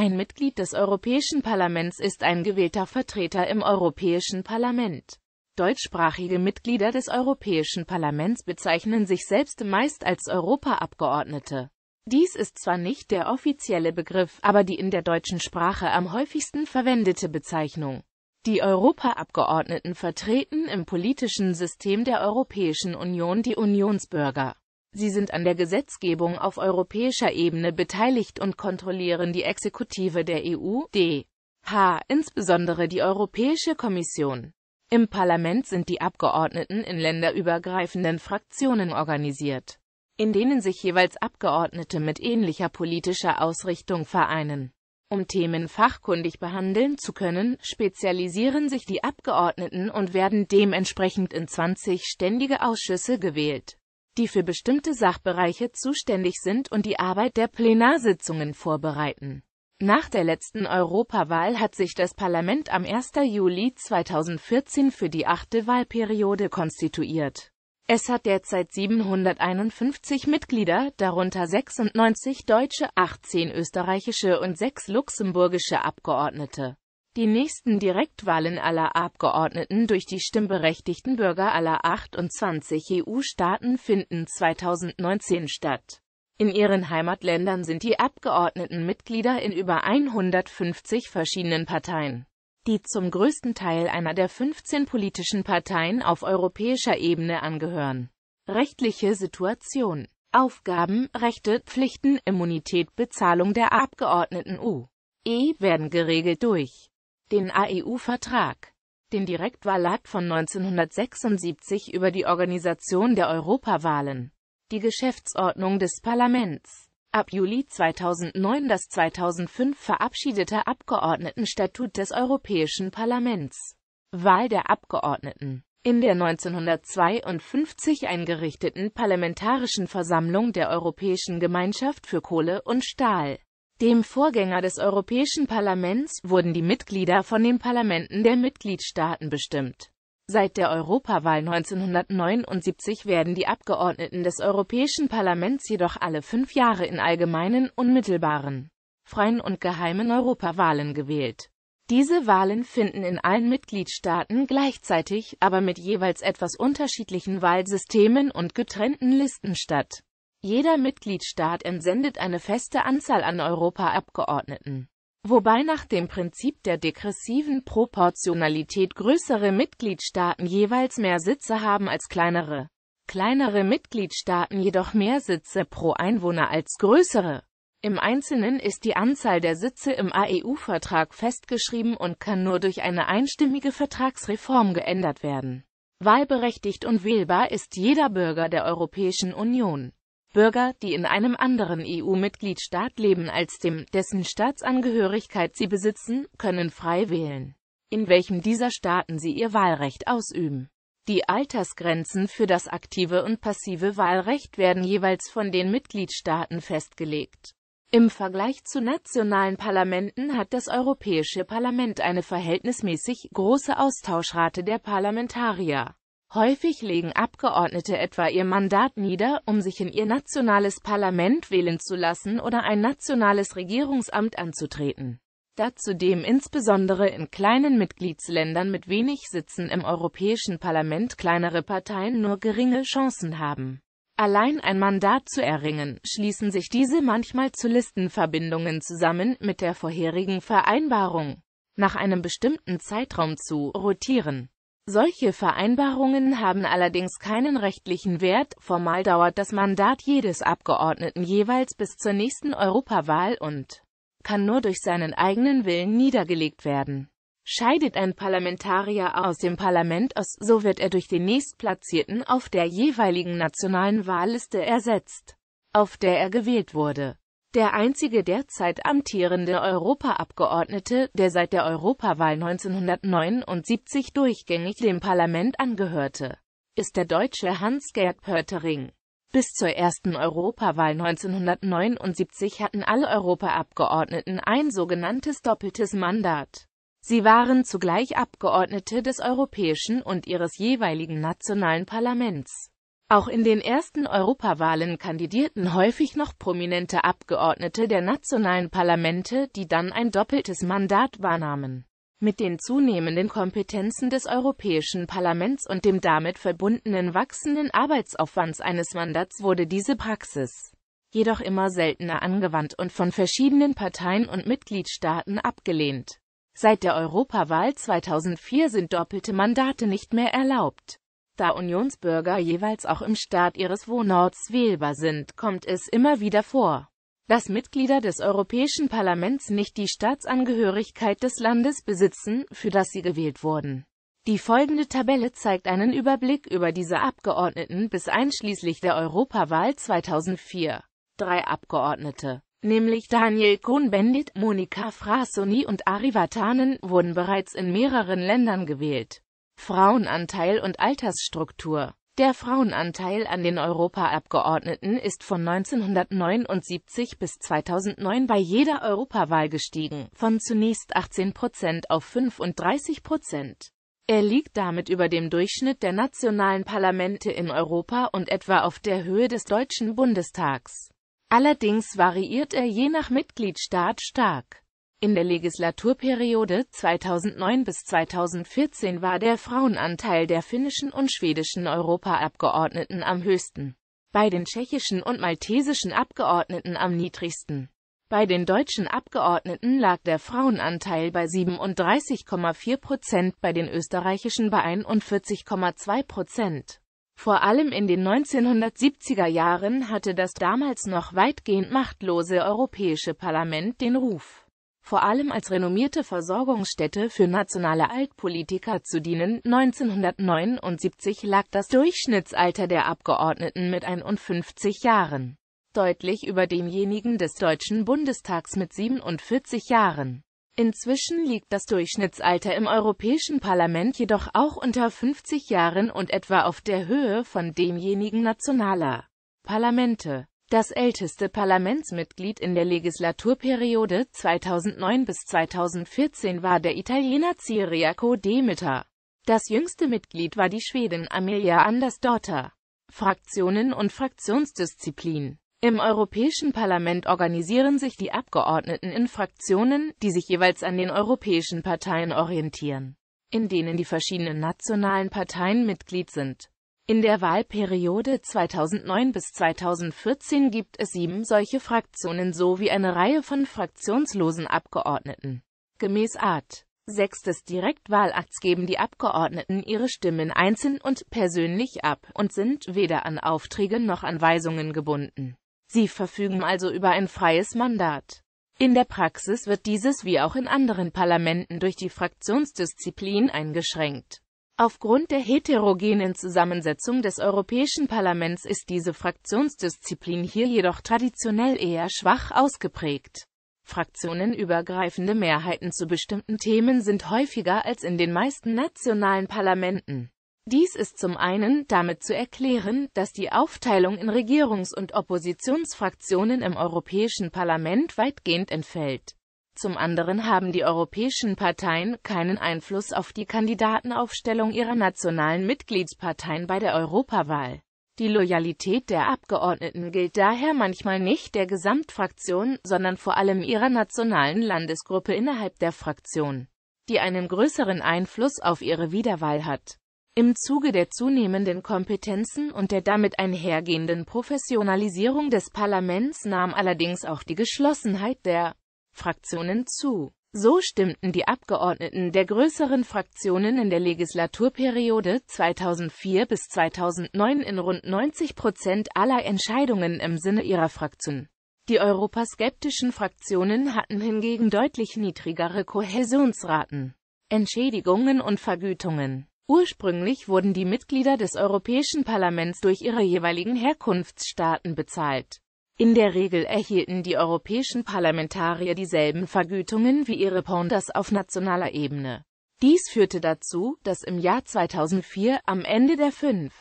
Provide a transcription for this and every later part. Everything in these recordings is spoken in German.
Ein Mitglied des Europäischen Parlaments ist ein gewählter Vertreter im Europäischen Parlament. Deutschsprachige Mitglieder des Europäischen Parlaments bezeichnen sich selbst meist als Europaabgeordnete. Dies ist zwar nicht der offizielle Begriff, aber die in der deutschen Sprache am häufigsten verwendete Bezeichnung. Die Europaabgeordneten vertreten im politischen System der Europäischen Union die Unionsbürger. Sie sind an der Gesetzgebung auf europäischer Ebene beteiligt und kontrollieren die Exekutive der EU, D. H., insbesondere die Europäische Kommission. Im Parlament sind die Abgeordneten in länderübergreifenden Fraktionen organisiert, in denen sich jeweils Abgeordnete mit ähnlicher politischer Ausrichtung vereinen. Um Themen fachkundig behandeln zu können, spezialisieren sich die Abgeordneten und werden dementsprechend in 20 ständige Ausschüsse gewählt die für bestimmte Sachbereiche zuständig sind und die Arbeit der Plenarsitzungen vorbereiten. Nach der letzten Europawahl hat sich das Parlament am 1. Juli 2014 für die achte Wahlperiode konstituiert. Es hat derzeit 751 Mitglieder, darunter 96 deutsche, 18 österreichische und 6 luxemburgische Abgeordnete. Die nächsten Direktwahlen aller Abgeordneten durch die stimmberechtigten Bürger aller 28 EU-Staaten finden 2019 statt. In ihren Heimatländern sind die Abgeordneten Mitglieder in über 150 verschiedenen Parteien, die zum größten Teil einer der 15 politischen Parteien auf europäischer Ebene angehören. Rechtliche Situation Aufgaben, Rechte, Pflichten, Immunität, Bezahlung der Abgeordneten U. E werden geregelt durch den AEU-Vertrag, den Direktwahlakt von 1976 über die Organisation der Europawahlen, die Geschäftsordnung des Parlaments, ab Juli 2009 das 2005 verabschiedete Abgeordnetenstatut des Europäischen Parlaments, Wahl der Abgeordneten. In der 1952 eingerichteten Parlamentarischen Versammlung der Europäischen Gemeinschaft für Kohle und Stahl dem Vorgänger des Europäischen Parlaments, wurden die Mitglieder von den Parlamenten der Mitgliedstaaten bestimmt. Seit der Europawahl 1979 werden die Abgeordneten des Europäischen Parlaments jedoch alle fünf Jahre in allgemeinen, unmittelbaren, freien und geheimen Europawahlen gewählt. Diese Wahlen finden in allen Mitgliedstaaten gleichzeitig, aber mit jeweils etwas unterschiedlichen Wahlsystemen und getrennten Listen statt jeder Mitgliedstaat entsendet eine feste Anzahl an Europaabgeordneten, wobei nach dem Prinzip der degressiven Proportionalität größere Mitgliedstaaten jeweils mehr Sitze haben als kleinere, kleinere Mitgliedstaaten jedoch mehr Sitze pro Einwohner als größere. Im Einzelnen ist die Anzahl der Sitze im AEU-Vertrag festgeschrieben und kann nur durch eine einstimmige Vertragsreform geändert werden. Wahlberechtigt und wählbar ist jeder Bürger der Europäischen Union. Bürger, die in einem anderen EU-Mitgliedstaat leben als dem, dessen Staatsangehörigkeit sie besitzen, können frei wählen, in welchem dieser Staaten sie ihr Wahlrecht ausüben. Die Altersgrenzen für das aktive und passive Wahlrecht werden jeweils von den Mitgliedstaaten festgelegt. Im Vergleich zu nationalen Parlamenten hat das Europäische Parlament eine verhältnismäßig große Austauschrate der Parlamentarier. Häufig legen Abgeordnete etwa ihr Mandat nieder, um sich in ihr nationales Parlament wählen zu lassen oder ein nationales Regierungsamt anzutreten. Da zudem insbesondere in kleinen Mitgliedsländern mit wenig Sitzen im Europäischen Parlament kleinere Parteien nur geringe Chancen haben, allein ein Mandat zu erringen, schließen sich diese manchmal zu Listenverbindungen zusammen mit der vorherigen Vereinbarung, nach einem bestimmten Zeitraum zu rotieren. Solche Vereinbarungen haben allerdings keinen rechtlichen Wert, formal dauert das Mandat jedes Abgeordneten jeweils bis zur nächsten Europawahl und kann nur durch seinen eigenen Willen niedergelegt werden. Scheidet ein Parlamentarier aus dem Parlament aus, so wird er durch den Nächstplatzierten auf der jeweiligen nationalen Wahlliste ersetzt, auf der er gewählt wurde der einzige derzeit amtierende Europaabgeordnete, der seit der Europawahl 1979 durchgängig dem Parlament angehörte, ist der Deutsche Hans-Gerd Pörtering. Bis zur ersten Europawahl 1979 hatten alle Europaabgeordneten ein sogenanntes doppeltes Mandat. Sie waren zugleich Abgeordnete des Europäischen und ihres jeweiligen nationalen Parlaments. Auch in den ersten Europawahlen kandidierten häufig noch prominente Abgeordnete der nationalen Parlamente, die dann ein doppeltes Mandat wahrnahmen. Mit den zunehmenden Kompetenzen des Europäischen Parlaments und dem damit verbundenen wachsenden Arbeitsaufwands eines Mandats wurde diese Praxis jedoch immer seltener angewandt und von verschiedenen Parteien und Mitgliedstaaten abgelehnt. Seit der Europawahl 2004 sind doppelte Mandate nicht mehr erlaubt. Da Unionsbürger jeweils auch im Staat ihres Wohnorts wählbar sind, kommt es immer wieder vor, dass Mitglieder des Europäischen Parlaments nicht die Staatsangehörigkeit des Landes besitzen, für das sie gewählt wurden. Die folgende Tabelle zeigt einen Überblick über diese Abgeordneten bis einschließlich der Europawahl 2004. Drei Abgeordnete, nämlich Daniel Cohn-Bendit, Monika Frassoni und Ari Vatanen, wurden bereits in mehreren Ländern gewählt. Frauenanteil und Altersstruktur Der Frauenanteil an den Europaabgeordneten ist von 1979 bis 2009 bei jeder Europawahl gestiegen, von zunächst 18 Prozent auf 35 Prozent. Er liegt damit über dem Durchschnitt der nationalen Parlamente in Europa und etwa auf der Höhe des Deutschen Bundestags. Allerdings variiert er je nach Mitgliedstaat stark. In der Legislaturperiode 2009 bis 2014 war der Frauenanteil der finnischen und schwedischen Europaabgeordneten am höchsten, bei den tschechischen und maltesischen Abgeordneten am niedrigsten. Bei den deutschen Abgeordneten lag der Frauenanteil bei 37,4 Prozent, bei den österreichischen bei 41,2 Prozent. Vor allem in den 1970er Jahren hatte das damals noch weitgehend machtlose Europäische Parlament den Ruf vor allem als renommierte Versorgungsstätte für nationale Altpolitiker zu dienen. 1979 lag das Durchschnittsalter der Abgeordneten mit 51 Jahren deutlich über demjenigen des Deutschen Bundestags mit 47 Jahren. Inzwischen liegt das Durchschnittsalter im Europäischen Parlament jedoch auch unter 50 Jahren und etwa auf der Höhe von demjenigen nationaler Parlamente. Das älteste Parlamentsmitglied in der Legislaturperiode 2009 bis 2014 war der Italiener Ciriaco Demeter. Das jüngste Mitglied war die Schwedin Amelia Andersdotter. Fraktionen und Fraktionsdisziplin Im Europäischen Parlament organisieren sich die Abgeordneten in Fraktionen, die sich jeweils an den europäischen Parteien orientieren, in denen die verschiedenen nationalen Parteien Mitglied sind. In der Wahlperiode 2009 bis 2014 gibt es sieben solche Fraktionen sowie eine Reihe von fraktionslosen Abgeordneten. Gemäß Art. 6 des Direktwahlakts geben die Abgeordneten ihre Stimmen einzeln und persönlich ab und sind weder an Aufträge noch an Weisungen gebunden. Sie verfügen also über ein freies Mandat. In der Praxis wird dieses wie auch in anderen Parlamenten durch die Fraktionsdisziplin eingeschränkt. Aufgrund der heterogenen Zusammensetzung des Europäischen Parlaments ist diese Fraktionsdisziplin hier jedoch traditionell eher schwach ausgeprägt. Fraktionenübergreifende Mehrheiten zu bestimmten Themen sind häufiger als in den meisten nationalen Parlamenten. Dies ist zum einen damit zu erklären, dass die Aufteilung in Regierungs- und Oppositionsfraktionen im Europäischen Parlament weitgehend entfällt zum anderen haben die europäischen Parteien keinen Einfluss auf die Kandidatenaufstellung ihrer nationalen Mitgliedsparteien bei der Europawahl. Die Loyalität der Abgeordneten gilt daher manchmal nicht der Gesamtfraktion, sondern vor allem ihrer nationalen Landesgruppe innerhalb der Fraktion, die einen größeren Einfluss auf ihre Wiederwahl hat. Im Zuge der zunehmenden Kompetenzen und der damit einhergehenden Professionalisierung des Parlaments nahm allerdings auch die Geschlossenheit der Fraktionen zu. So stimmten die Abgeordneten der größeren Fraktionen in der Legislaturperiode 2004 bis 2009 in rund 90 Prozent aller Entscheidungen im Sinne ihrer Fraktion. Die europaskeptischen Fraktionen hatten hingegen deutlich niedrigere Kohäsionsraten, Entschädigungen und Vergütungen. Ursprünglich wurden die Mitglieder des Europäischen Parlaments durch ihre jeweiligen Herkunftsstaaten bezahlt. In der Regel erhielten die europäischen Parlamentarier dieselben Vergütungen wie ihre Ponders auf nationaler Ebene. Dies führte dazu, dass im Jahr 2004, am Ende der fünf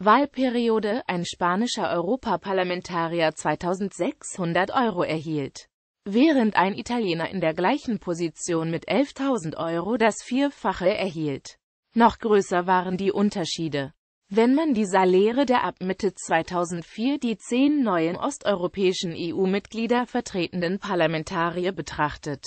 Wahlperiode, ein spanischer Europaparlamentarier 2600 Euro erhielt während ein Italiener in der gleichen Position mit 11.000 Euro das Vierfache erhielt. Noch größer waren die Unterschiede. Wenn man die Saläre der ab Mitte 2004 die zehn neuen osteuropäischen EU-Mitglieder vertretenden Parlamentarier betrachtet.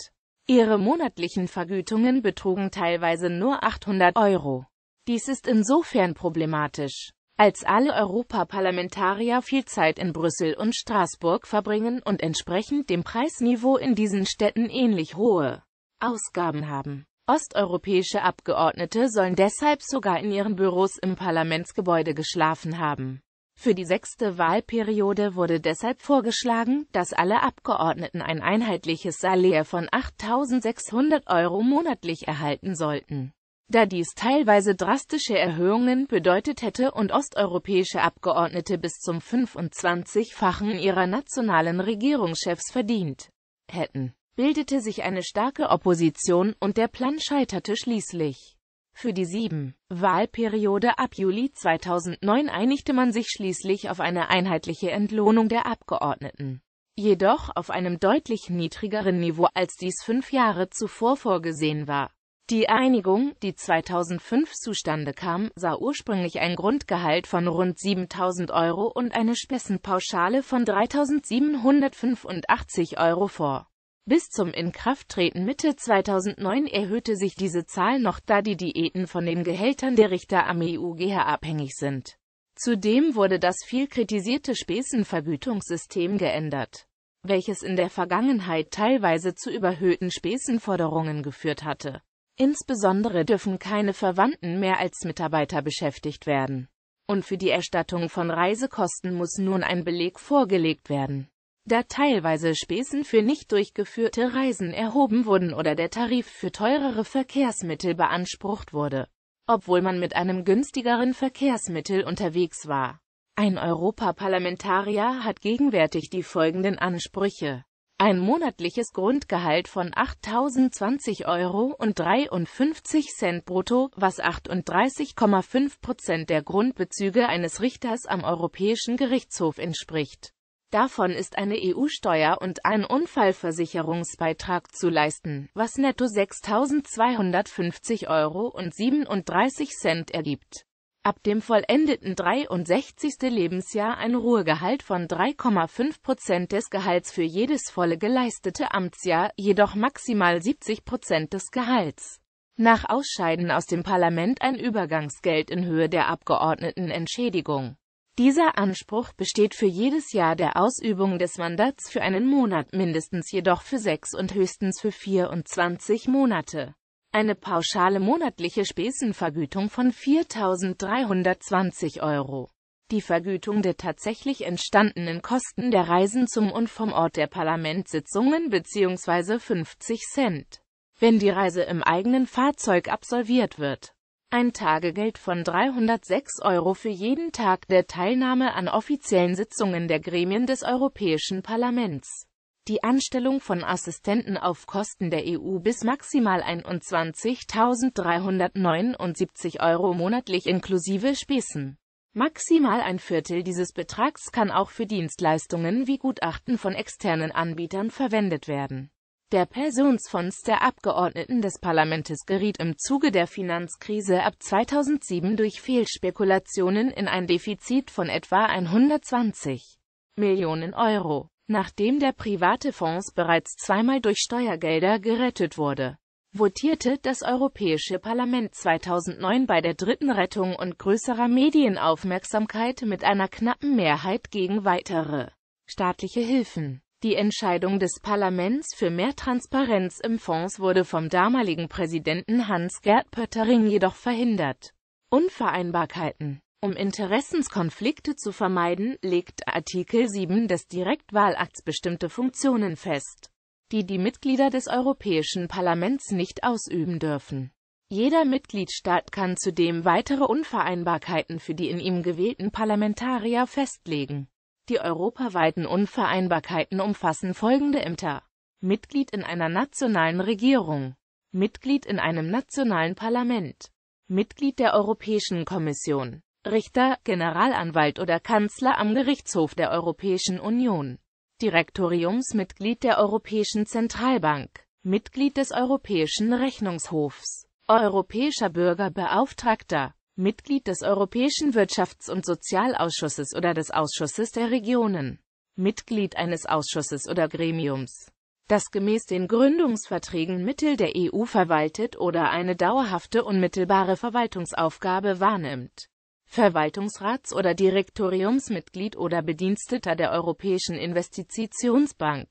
Ihre monatlichen Vergütungen betrugen teilweise nur 800 Euro. Dies ist insofern problematisch, als alle Europaparlamentarier viel Zeit in Brüssel und Straßburg verbringen und entsprechend dem Preisniveau in diesen Städten ähnlich hohe Ausgaben haben. Osteuropäische Abgeordnete sollen deshalb sogar in ihren Büros im Parlamentsgebäude geschlafen haben. Für die sechste Wahlperiode wurde deshalb vorgeschlagen, dass alle Abgeordneten ein einheitliches Salär von 8.600 Euro monatlich erhalten sollten. Da dies teilweise drastische Erhöhungen bedeutet hätte und osteuropäische Abgeordnete bis zum 25-fachen ihrer nationalen Regierungschefs verdient hätten bildete sich eine starke Opposition und der Plan scheiterte schließlich. Für die sieben Wahlperiode ab Juli 2009 einigte man sich schließlich auf eine einheitliche Entlohnung der Abgeordneten. Jedoch auf einem deutlich niedrigeren Niveau, als dies fünf Jahre zuvor vorgesehen war. Die Einigung, die 2005 zustande kam, sah ursprünglich ein Grundgehalt von rund 7.000 Euro und eine Spessenpauschale von 3.785 Euro vor. Bis zum Inkrafttreten Mitte 2009 erhöhte sich diese Zahl noch, da die Diäten von den Gehältern der Richter am EUGH abhängig sind. Zudem wurde das viel kritisierte Spesenvergütungssystem geändert, welches in der Vergangenheit teilweise zu überhöhten Spesenforderungen geführt hatte. Insbesondere dürfen keine Verwandten mehr als Mitarbeiter beschäftigt werden. Und für die Erstattung von Reisekosten muss nun ein Beleg vorgelegt werden da teilweise Spesen für nicht durchgeführte Reisen erhoben wurden oder der Tarif für teurere Verkehrsmittel beansprucht wurde, obwohl man mit einem günstigeren Verkehrsmittel unterwegs war. Ein Europaparlamentarier hat gegenwärtig die folgenden Ansprüche. Ein monatliches Grundgehalt von 8.020 Euro und 53 Cent brutto, was 38,5 Prozent der Grundbezüge eines Richters am Europäischen Gerichtshof entspricht. Davon ist eine EU-Steuer und ein Unfallversicherungsbeitrag zu leisten, was netto 6.250 Euro und 37 Cent ergibt. Ab dem vollendeten 63. Lebensjahr ein Ruhegehalt von 3,5 Prozent des Gehalts für jedes volle geleistete Amtsjahr, jedoch maximal 70 Prozent des Gehalts. Nach Ausscheiden aus dem Parlament ein Übergangsgeld in Höhe der Abgeordnetenentschädigung. Dieser Anspruch besteht für jedes Jahr der Ausübung des Mandats für einen Monat, mindestens jedoch für sechs und höchstens für 24 Monate. Eine pauschale monatliche Spesenvergütung von 4.320 Euro. Die Vergütung der tatsächlich entstandenen Kosten der Reisen zum und vom Ort der Parlamentssitzungen bzw. 50 Cent, wenn die Reise im eigenen Fahrzeug absolviert wird. Ein Tagegeld von 306 Euro für jeden Tag der Teilnahme an offiziellen Sitzungen der Gremien des Europäischen Parlaments. Die Anstellung von Assistenten auf Kosten der EU bis maximal 21.379 Euro monatlich inklusive Spesen. Maximal ein Viertel dieses Betrags kann auch für Dienstleistungen wie Gutachten von externen Anbietern verwendet werden der Pensionsfonds der Abgeordneten des Parlaments geriet im Zuge der Finanzkrise ab 2007 durch Fehlspekulationen in ein Defizit von etwa 120 Millionen Euro, nachdem der private Fonds bereits zweimal durch Steuergelder gerettet wurde votierte das Europäische Parlament 2009 bei der dritten Rettung und größerer Medienaufmerksamkeit mit einer knappen Mehrheit gegen weitere staatliche Hilfen. Die Entscheidung des Parlaments für mehr Transparenz im Fonds wurde vom damaligen Präsidenten Hans-Gerd Pöttering jedoch verhindert. Unvereinbarkeiten Um Interessenskonflikte zu vermeiden, legt Artikel 7 des Direktwahlakts bestimmte Funktionen fest, die die Mitglieder des Europäischen Parlaments nicht ausüben dürfen. Jeder Mitgliedstaat kann zudem weitere Unvereinbarkeiten für die in ihm gewählten Parlamentarier festlegen die europaweiten Unvereinbarkeiten umfassen folgende Ämter. Mitglied in einer nationalen Regierung. Mitglied in einem nationalen Parlament. Mitglied der Europäischen Kommission. Richter, Generalanwalt oder Kanzler am Gerichtshof der Europäischen Union. Direktoriumsmitglied der Europäischen Zentralbank. Mitglied des Europäischen Rechnungshofs. Europäischer Bürgerbeauftragter. Mitglied des Europäischen Wirtschafts- und Sozialausschusses oder des Ausschusses der Regionen, Mitglied eines Ausschusses oder Gremiums, das gemäß den Gründungsverträgen Mittel der EU verwaltet oder eine dauerhafte unmittelbare Verwaltungsaufgabe wahrnimmt. Verwaltungsrats- oder Direktoriumsmitglied oder Bediensteter der Europäischen Investitionsbank,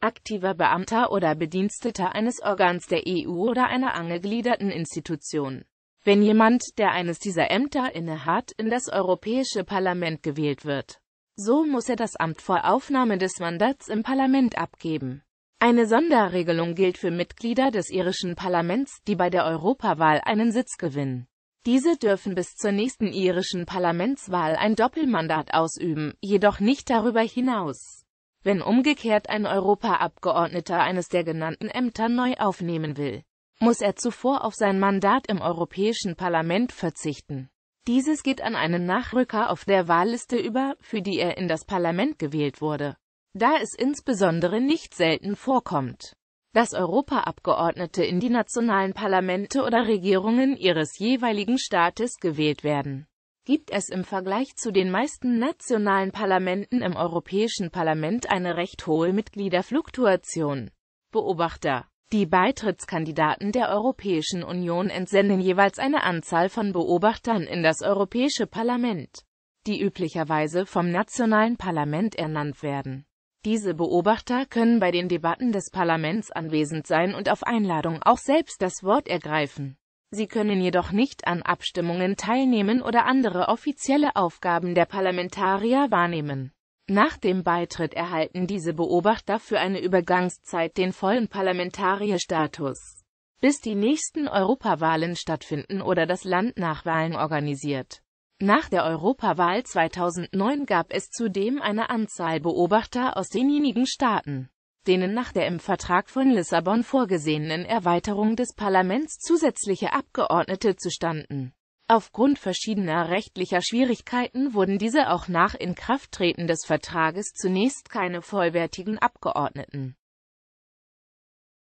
aktiver Beamter oder Bediensteter eines Organs der EU oder einer angegliederten Institution wenn jemand, der eines dieser Ämter innehat, in das Europäische Parlament gewählt wird. So muss er das Amt vor Aufnahme des Mandats im Parlament abgeben. Eine Sonderregelung gilt für Mitglieder des irischen Parlaments, die bei der Europawahl einen Sitz gewinnen. Diese dürfen bis zur nächsten irischen Parlamentswahl ein Doppelmandat ausüben, jedoch nicht darüber hinaus. Wenn umgekehrt ein Europaabgeordneter eines der genannten Ämter neu aufnehmen will, muss er zuvor auf sein Mandat im Europäischen Parlament verzichten. Dieses geht an einen Nachrücker auf der Wahlliste über, für die er in das Parlament gewählt wurde. Da es insbesondere nicht selten vorkommt, dass Europaabgeordnete in die nationalen Parlamente oder Regierungen ihres jeweiligen Staates gewählt werden, gibt es im Vergleich zu den meisten nationalen Parlamenten im Europäischen Parlament eine recht hohe Mitgliederfluktuation. Beobachter die Beitrittskandidaten der Europäischen Union entsenden jeweils eine Anzahl von Beobachtern in das Europäische Parlament, die üblicherweise vom nationalen Parlament ernannt werden. Diese Beobachter können bei den Debatten des Parlaments anwesend sein und auf Einladung auch selbst das Wort ergreifen. Sie können jedoch nicht an Abstimmungen teilnehmen oder andere offizielle Aufgaben der Parlamentarier wahrnehmen nach dem Beitritt erhalten diese Beobachter für eine Übergangszeit den vollen Parlamentarierstatus, bis die nächsten Europawahlen stattfinden oder das Land nach Wahlen organisiert. Nach der Europawahl 2009 gab es zudem eine Anzahl Beobachter aus denjenigen Staaten, denen nach der im Vertrag von Lissabon vorgesehenen Erweiterung des Parlaments zusätzliche Abgeordnete zustanden. Aufgrund verschiedener rechtlicher Schwierigkeiten wurden diese auch nach Inkrafttreten des Vertrages zunächst keine vollwertigen Abgeordneten.